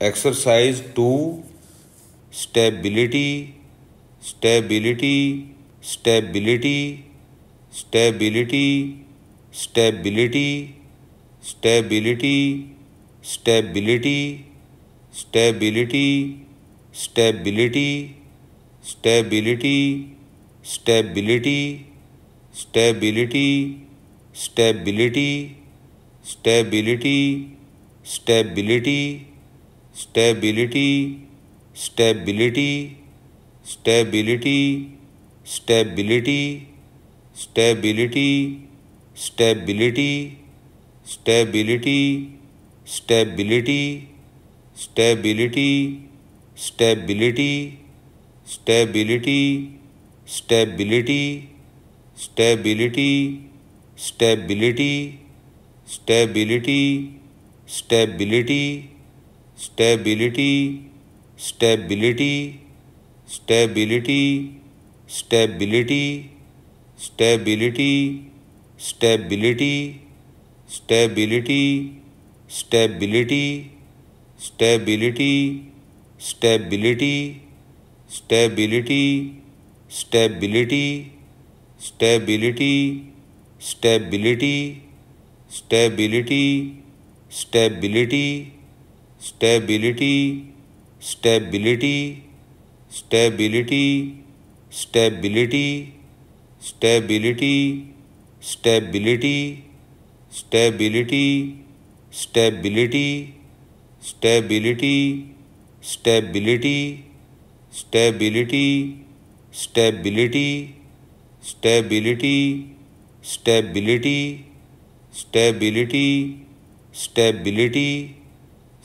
exercise 2 stability stability stability stability stability stability stability stability stability stability stability stability stability stability stability stability, stability, stability, stability, stability, stability, stability, stability, stability, stability, stability, stability, stability, stability, stability, stability stability stability stability stability stability stability stability stability stability stability stability stability stability stability stability stability stability, stability, stability, stability, stability, stability, stability, stability, stability, stability, stability, stability, stability, stability, stability, stability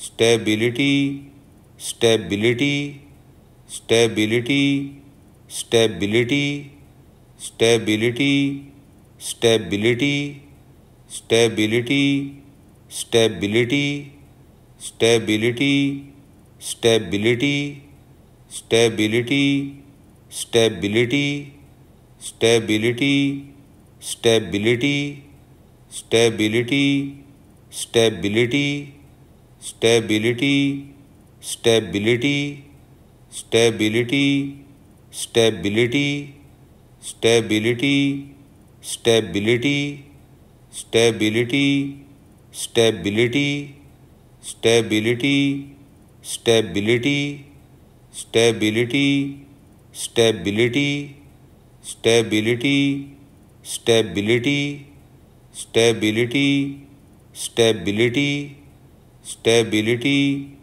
stability, stability, stability, stability, stability, stability, stability, stability, stability, stability, stability, stability, stability, stability, stability, stability stability, stability, stability, stability, stability, stability, stability, stability, stability, stability, stability, stability, stability, stability, stability, stability stability